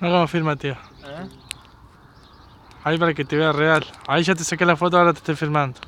No firma tío. ¿Eh? Ahí para que te vea real. Ahí ya te saqué la foto, ahora te estoy firmando.